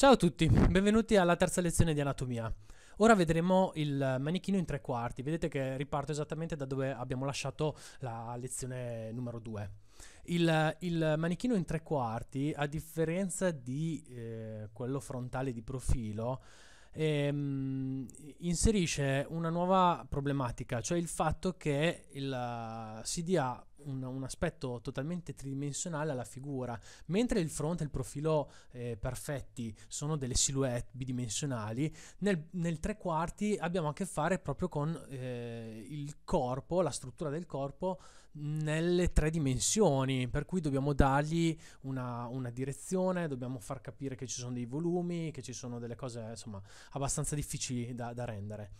Ciao a tutti, benvenuti alla terza lezione di anatomia. Ora vedremo il manichino in tre quarti, vedete che riparto esattamente da dove abbiamo lasciato la lezione numero 2. Il, il, manichino in tre quarti, a differenza di eh, quello frontale di profilo, ehm, inserisce una nuova problematica, cioè il fatto che il eh, si CDA un, un, aspetto totalmente tridimensionale alla figura, mentre il fronte e il profilo eh, perfetti sono delle silhouette bidimensionali, nel, nel, tre quarti abbiamo a che fare proprio con eh, il corpo, la struttura del corpo nelle tre dimensioni, per cui dobbiamo dargli una, una direzione, dobbiamo far capire che ci sono dei volumi, che ci sono delle cose insomma abbastanza difficili da, da rendere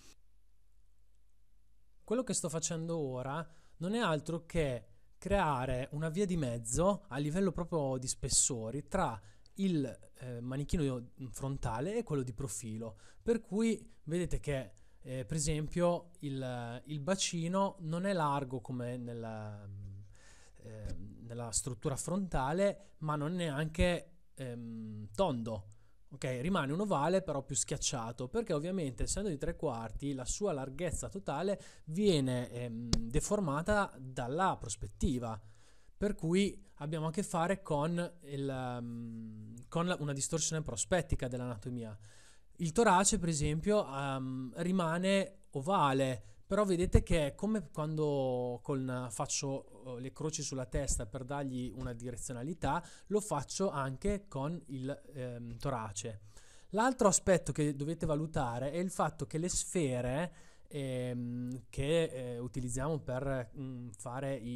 quello che sto facendo ora non è altro che creare una via di mezzo a livello proprio di spessori tra il eh, manichino mm, frontale e quello di profilo, per cui vedete che eh, per esempio il, il, bacino non è largo come nella, mm, eh, nella struttura frontale, ma non è neanche ehm, tondo ok? Rimane un ovale però più schiacciato perché ovviamente essendo di tre quarti la sua larghezza totale viene ehm, deformata dalla prospettiva per cui abbiamo a che fare con, il, um, con la, una distorsione prospettica dell'anatomia. Il torace, per esempio, um, rimane ovale, però vedete che è come quando con, faccio oh, le croci sulla testa per dargli una direzionalità, lo faccio anche con il ehm, torace. L'altro aspetto che dovete valutare è il fatto che le sfere ehm, che eh, utilizziamo per mh, mm, fare i,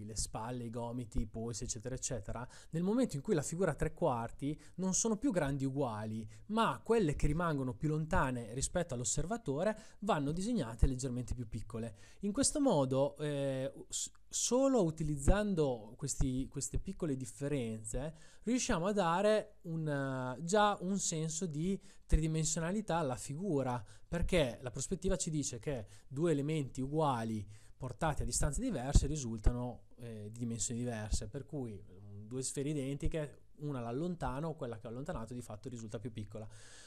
i, le spalle, i gomiti, i polsi, eccetera, eccetera, nel momento in cui la figura a tre quarti non sono più grandi uguali, ma quelle che rimangono più lontane rispetto all'osservatore vanno disegnate leggermente più piccole. In questo modo eh, solo utilizzando questi, queste piccole differenze riusciamo a dare un, già un senso di tridimensionalità alla figura, perché la prospettiva ci dice che due elementi uguali portati a distanze diverse risultano eh, di dimensioni diverse, per cui mm, due sfere identiche una l'allontano, quella che ho allontanato di fatto risulta più piccola.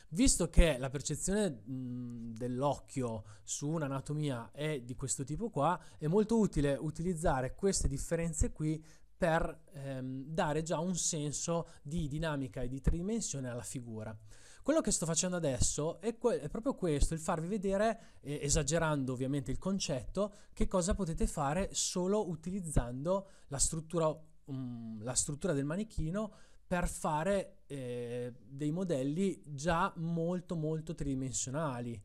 Visto che la percezione mhmm, dell'occhio su un'anatomia è di questo tipo qua, è molto utile utilizzare queste differenze qui per ehm, dare già un senso di dinamica e di tridimensione alla figura. Quello che sto facendo adesso è, que- è proprio questo, il farvi vedere, eh, esagerando ovviamente il concetto, che cosa potete fare solo utilizzando la struttura, um, la struttura del manichino per fare eh, dei modelli già molto molto tridimensionali.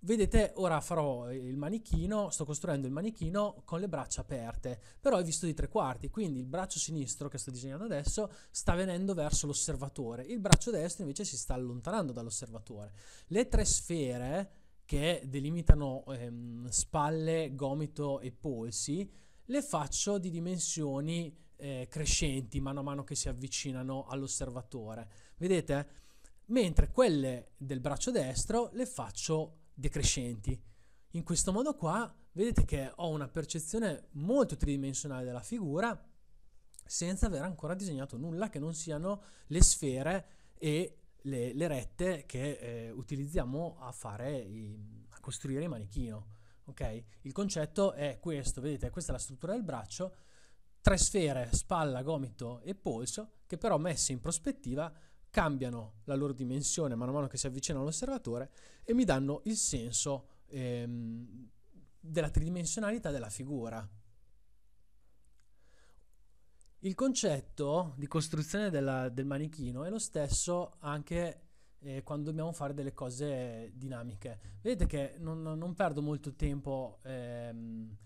Vedete, ora farò il manichino, sto costruendo il manichino con le braccia aperte, però è visto di tre quarti, quindi il braccio sinistro che sto disegnando adesso sta venendo verso l'osservatore, il braccio destro invece si sta allontanando dall'osservatore. Le tre sfere che delimitano ehm, spalle, gomito e polsi le faccio di dimensioni eh, crescenti mano a mano che si avvicinano all'osservatore. Vedete? Mentre quelle del braccio destro le faccio decrescenti. In questo modo qua vedete che ho una percezione molto tridimensionale della figura senza aver ancora disegnato nulla che non siano le sfere e le, le rette che eh, utilizziamo a, fare i, a costruire il manichino ok? Il concetto è questo, vedete, questa è la struttura del braccio, tre sfere, spalla, gomito e polso, che però messe in prospettiva cambiano la loro dimensione man mano che si avvicinano all'osservatore e mi danno il senso ehm, della tridimensionalità della figura. Il concetto di costruzione della, del manichino è lo stesso anche eh, quando dobbiamo fare delle cose dinamiche. Vedete che non, non perdo molto tempo ehm,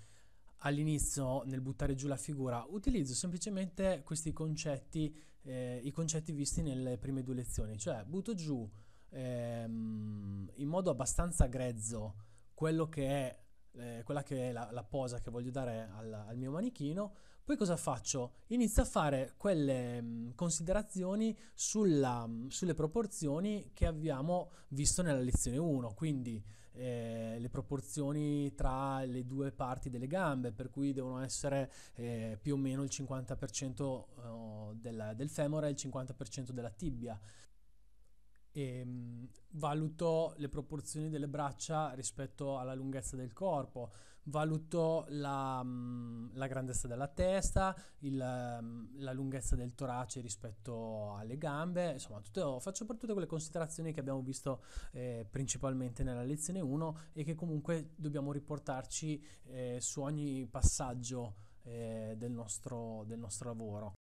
all'inizio nel buttare giù la figura, utilizzo semplicemente questi concetti, eh, i concetti visti nelle prime due lezioni, cioè butto giù ehm, in modo abbastanza grezzo quello che è, eh, quella che è la, la, posa che voglio dare al, al mio manichino poi cosa faccio? Inizio a fare quelle mm, considerazioni sulla, mm, sulle proporzioni che abbiamo visto nella lezione 1, quindi eh, le proporzioni tra le due parti delle gambe, per cui devono essere eh, più o meno il 50% eh, della, del femore e il 50% della tibia. E, ehm, valuto le proporzioni delle braccia rispetto alla lunghezza del corpo, valutò la, mm, la grandezza della testa, il, mm, la lunghezza del torace rispetto alle gambe, insomma tutto, faccio per tutte quelle considerazioni che abbiamo visto eh, principalmente nella lezione 1 e che comunque dobbiamo riportarci eh, su ogni passaggio eh, del, nostro, del nostro lavoro.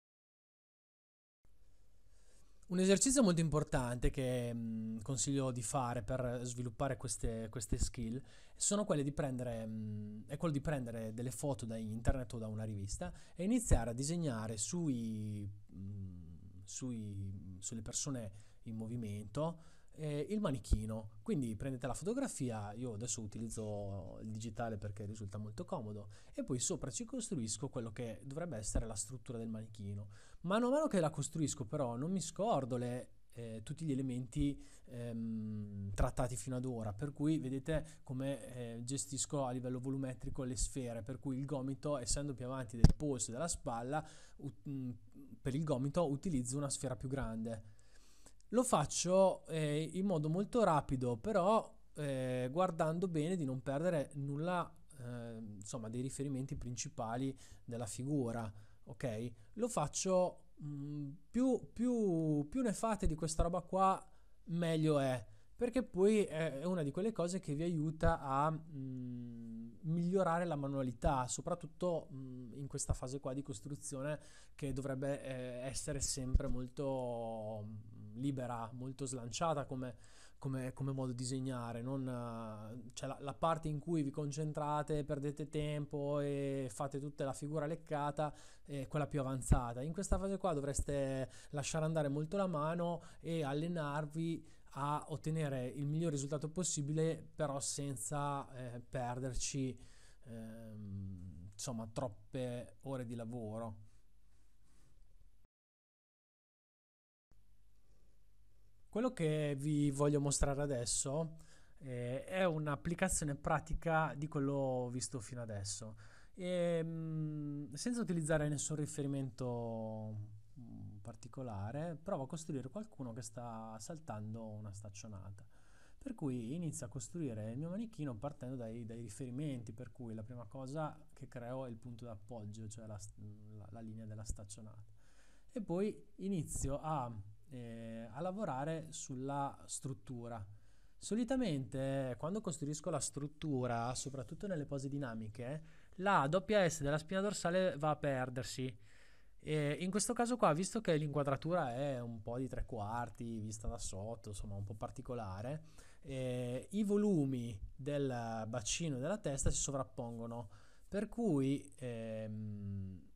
Un esercizio molto importante che mm, consiglio di fare per sviluppare queste, queste skill sono quelle di prendere, mm, è quello di prendere delle foto da internet o da una rivista e iniziare a disegnare sui, mm, sui, sulle persone in movimento eh, il manichino. Quindi prendete la fotografia, io adesso utilizzo il digitale perché risulta molto comodo, e poi sopra ci costruisco quello che dovrebbe essere la struttura del manichino. Mano a mano che la costruisco però non mi scordo le eh, tutti gli elementi ehm, trattati fino ad ora, per cui vedete come eh, gestisco a livello volumetrico le sfere, per cui il gomito, essendo più avanti del polso e della spalla, ut- mm, per il gomito utilizzo una sfera più grande lo faccio eh, in modo molto rapido, però eh, guardando bene di non perdere nulla, eh, insomma, dei riferimenti principali della figura, ok? Lo faccio mh, mm, più, più, più ne fate di questa roba qua, meglio è perché poi è una di quelle cose che vi aiuta a mh, mm, migliorare la manualità, soprattutto mh, mm, in questa fase qua di costruzione che dovrebbe eh, essere sempre molto libera, molto slanciata come, come, come modo di disegnare, non, eh, cioè la, la, parte in cui vi concentrate, perdete tempo e fate tutta la figura leccata è quella più avanzata. In questa fase qua dovreste lasciare andare molto la mano e allenarvi a ottenere il miglior risultato possibile, però senza eh, perderci ehm, insomma troppe ore di lavoro. Quello che vi voglio mostrare adesso eh, è un'applicazione pratica di quello visto fino adesso, e, ehm, mh, senza utilizzare nessun riferimento mm, particolare, provo a costruire qualcuno che sta saltando una staccionata. Per cui inizio a costruire il mio manichino partendo dai, dai, riferimenti, per cui la prima cosa che creo è il punto d'appoggio, cioè la, la, la linea della staccionata. E poi inizio a eh, a lavorare sulla struttura. Solitamente eh, quando costruisco la struttura, soprattutto nelle pose dinamiche, la doppia S della spina dorsale va a perdersi. E in questo caso qua, visto che l'inquadratura è un po' di tre quarti, vista da sotto, insomma un po' particolare, eh, i volumi del bacino e della testa si sovrappongono, per cui ehm,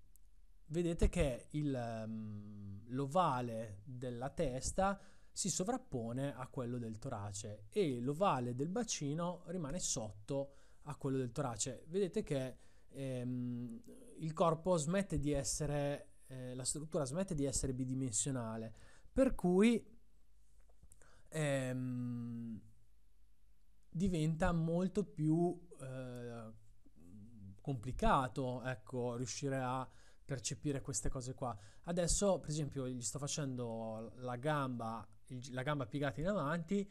vedete che il, um, l'ovale della testa si sovrappone a quello del torace e l'ovale del bacino rimane sotto a quello del torace. Vedete che ehm, il corpo smette di essere, eh, la struttura smette di essere bidimensionale, per cui ehm, diventa molto più eh, complicato ecco, riuscire a percepire queste cose qua. Adesso, per esempio, gli sto facendo la gamba, la gamba piegata in avanti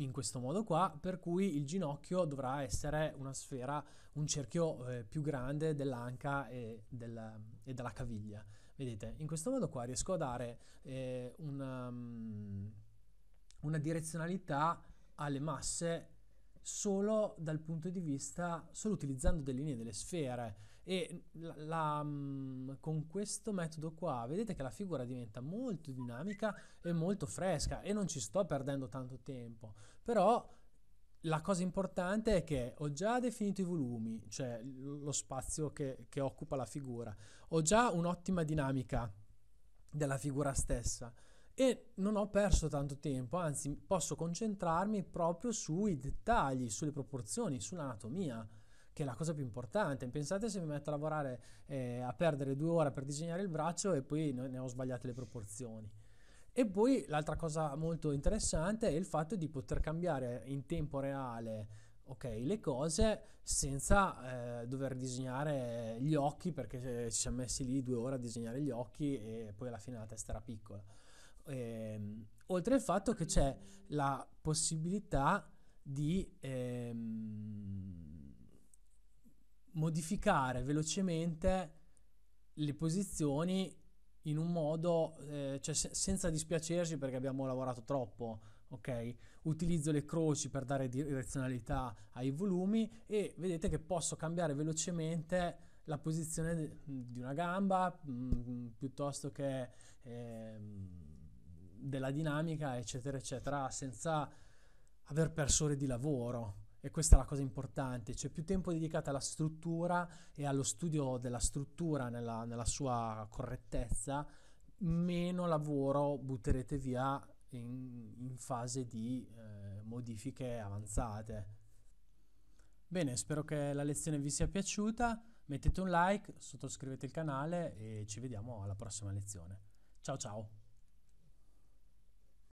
in questo modo qua, per cui il ginocchio dovrà essere una sfera, un cerchio eh, più grande dell'anca e, del, e, della caviglia. Vedete, in questo modo qua riesco a dare eh, una, um, una direzionalità alle masse solo dal punto di vista, solo utilizzando delle linee delle sfere e la, la, mm, con questo metodo qua vedete che la figura diventa molto dinamica e molto fresca e non ci sto perdendo tanto tempo, però la cosa importante è che ho già definito i volumi, cioè lo spazio che, che occupa la figura, ho già un'ottima dinamica della figura stessa e non ho perso tanto tempo, anzi posso concentrarmi proprio sui dettagli, sulle proporzioni, sull'anatomia che è la cosa più importante. Pensate se mi metto a lavorare eh, a perdere due ore per disegnare il braccio e poi ne ho sbagliate le proporzioni. E poi l'altra cosa molto interessante è il fatto di poter cambiare in tempo reale ok, le cose senza eh, dover disegnare gli occhi perché eh, ci siamo messi lì due ore a disegnare gli occhi e poi alla fine la testa era piccola. Ehm, oltre al fatto che c'è la possibilità di ehm, modificare velocemente le posizioni in un modo, eh, cioè se- senza dispiacerci perché abbiamo lavorato troppo, ok? Utilizzo le croci per dare direzionalità ai volumi e vedete che posso cambiare velocemente la posizione di una gamba mh, mm, piuttosto che eh, della dinamica, eccetera, eccetera, senza aver perso ore di lavoro. E questa è la cosa importante, c'è più tempo dedicato alla struttura e allo studio della struttura nella, nella sua correttezza, meno lavoro butterete via in, in fase di eh, modifiche avanzate. Bene, spero che la lezione vi sia piaciuta, mettete un like, sottoscrivete il canale e ci vediamo alla prossima lezione. Ciao ciao!